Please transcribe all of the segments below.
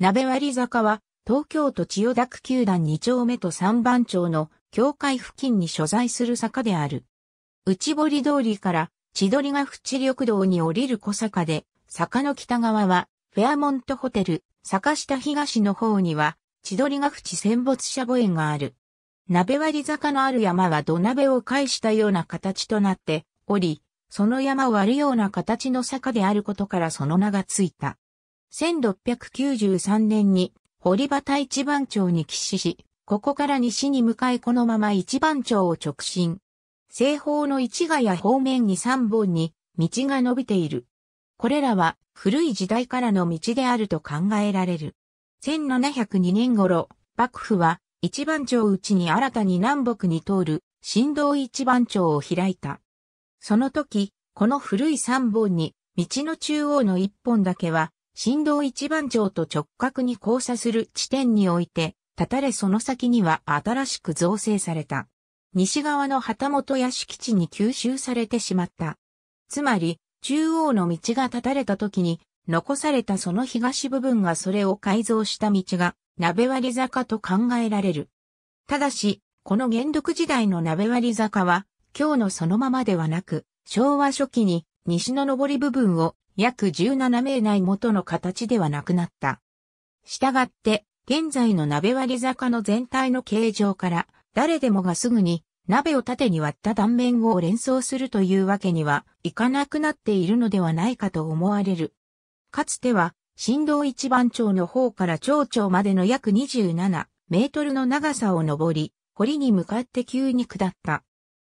鍋割坂は、東京都千代田区球団2丁目と3番町の境界付近に所在する坂である。内堀通りから千鳥ヶ淵緑道に降りる小坂で、坂の北側はフェアモントホテル、坂下東の方には千鳥ヶ淵戦没者墓園がある。鍋割坂のある山は土鍋を介したような形となっており、その山を割るような形の坂であることからその名がついた。1693年に堀端一番町に起死し、ここから西に向かいこのまま一番町を直進。西方の市ヶ谷方面に三本に道が伸びている。これらは古い時代からの道であると考えられる。1702年頃、幕府は一番町内に新たに南北に通る新道一番町を開いた。その時、この古い三本に道の中央の一本だけは振動一番町と直角に交差する地点において、たたれその先には新しく造成された。西側の旗本や敷地に吸収されてしまった。つまり、中央の道が立たれた時に、残されたその東部分がそれを改造した道が、鍋割坂と考えられる。ただし、この元禄時代の鍋割坂は、今日のそのままではなく、昭和初期に西の上り部分を約17名内元の形ではなくなった。したがって、現在の鍋割坂の全体の形状から、誰でもがすぐに鍋を縦に割った断面を連想するというわけにはいかなくなっているのではないかと思われる。かつては、振動一番町の方から町長までの約27メートルの長さを登り、堀に向かって急に下った。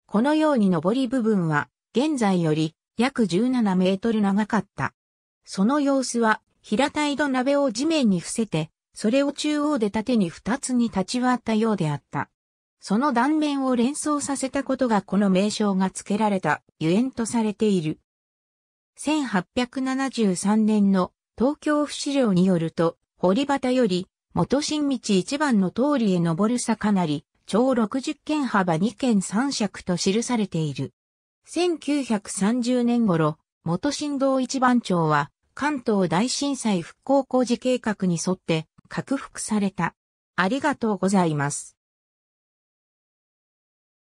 このように登り部分は、現在より約17メートル長かった。その様子は、平たい土鍋を地面に伏せて、それを中央で縦に二つに立ち割ったようであった。その断面を連想させたことがこの名称が付けられたゆえんとされている。1873年の東京府資料によると、堀端より元新道一番の通りへ登る坂なり、長60軒幅2軒3尺と記されている。1930年頃、元新道一番町は関東大震災復興工事計画に沿って拡幅された。ありがとうございます。